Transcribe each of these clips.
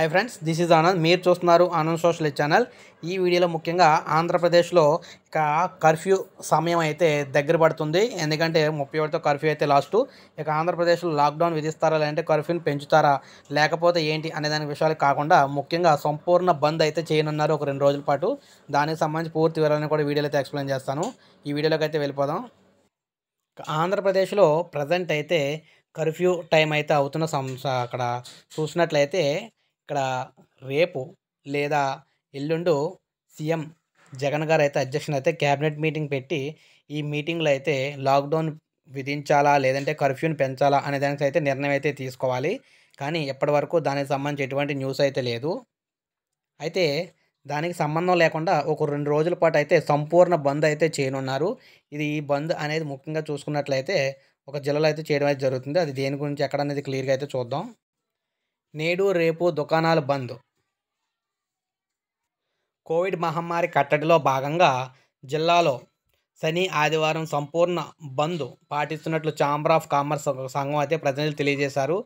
hi friends this is Anand మీరు చూస్తున్నారు Anand social channel ఈ వీడియోలో ముఖ్యంగా ఆంధ్రప్రదేశ్లో ఇక కర్ఫ్యూ సమయం అయితే దగ్గర పడుతుంది ఎందుకంటే ముప్పై ఒకటితో కర్ఫ్యూ అయితే లాస్ట్ ఇక ఆంధ్రప్రదేశ్లో లాక్డౌన్ విధిస్తారా లేదంటే కర్ఫ్యూని పెంచుతారా లేకపోతే ఏంటి అనే దాని విషయాలు కాకుండా ముఖ్యంగా సంపూర్ణ బంద్ అయితే చేయనున్నారు ఒక రెండు రోజుల పాటు దానికి సంబంధించి పూర్తి వివరాలను కూడా వీడియోలో అయితే ఎక్స్ప్లెయిన్ చేస్తాను ఈ వీడియోలోకి అయితే వెళ్ళిపోదాం ఆంధ్రప్రదేశ్లో ప్రజెంట్ అయితే కర్ఫ్యూ టైం అయితే అవుతున్న సంస అక్కడ చూసినట్లయితే ఇక్కడ రేపు లేదా ఎల్లుండు సీఎం జగన్ గారు అయితే అధ్యక్షుని అయితే క్యాబినెట్ మీటింగ్ పెట్టి ఈ మీటింగ్లో అయితే లాక్డౌన్ విధించాలా లేదంటే కర్ఫ్యూని పెంచాలా అనే దానికి అయితే నిర్ణయం అయితే తీసుకోవాలి కానీ ఎప్పటి వరకు దానికి సంబంధించి ఎటువంటి న్యూస్ అయితే లేదు అయితే దానికి సంబంధం లేకుండా ఒక రెండు రోజుల పాటు అయితే సంపూర్ణ బంద్ అయితే చేయనున్నారు ఇది ఈ బంద్ అనేది ముఖ్యంగా చూసుకున్నట్లయితే ఒక జిల్లాలో అయితే చేయడం అయితే జరుగుతుంది అది దేని గురించి ఎక్కడ అనేది క్లియర్గా అయితే చూద్దాం నేడు రేపు దుకాణాలు బంద్ కోవిడ్ మహమ్మారి కట్టడిలో భాగంగా జిల్లాలో శని ఆదివారం సంపూర్ణ బంద్ పాటిస్తున్నట్లు ఛాంబర్ ఆఫ్ కామర్స్ సంఘం అయితే ప్రతినిధులు తెలియజేశారు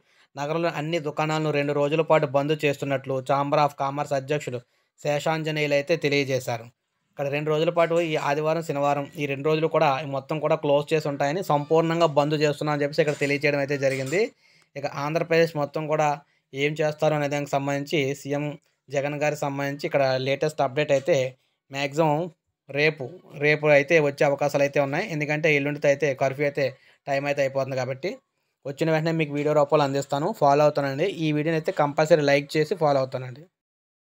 నగరంలో అన్ని దుకాణాలను రెండు రోజుల పాటు బంద్ చేస్తున్నట్లు ఛాంబర్ ఆఫ్ కామర్స్ అధ్యక్షుడు శేషాంజనేయులు అయితే తెలియజేశారు ఇక్కడ రెండు రోజుల పాటు ఈ ఆదివారం శనివారం ఈ రెండు రోజులు కూడా మొత్తం కూడా క్లోజ్ చేసి ఉంటాయని సంపూర్ణంగా బంద్ చేస్తున్నామని చెప్పేసి ఇక్కడ తెలియజేయడం అయితే జరిగింది ఇక ఆంధ్రప్రదేశ్ మొత్తం కూడా ఏం చేస్తారు అనే దానికి సంబంధించి సీఎం జగన్ గారికి సంబంధించి ఇక్కడ లేటెస్ట్ అప్డేట్ అయితే మ్యాక్సిమం రేపు రేపు అయితే వచ్చే అవకాశాలు అయితే ఉన్నాయి ఎందుకంటే ఎల్లుండితో అయితే కర్ఫ్యూ అయితే టైం అయితే అయిపోతుంది కాబట్టి వచ్చిన వెంటనే మీకు వీడియో రూపాయలు అందిస్తాను ఫాలో అవుతానండి ఈ వీడియోని అయితే కంపల్సరీ లైక్ చేసి ఫాలో అవుతానండి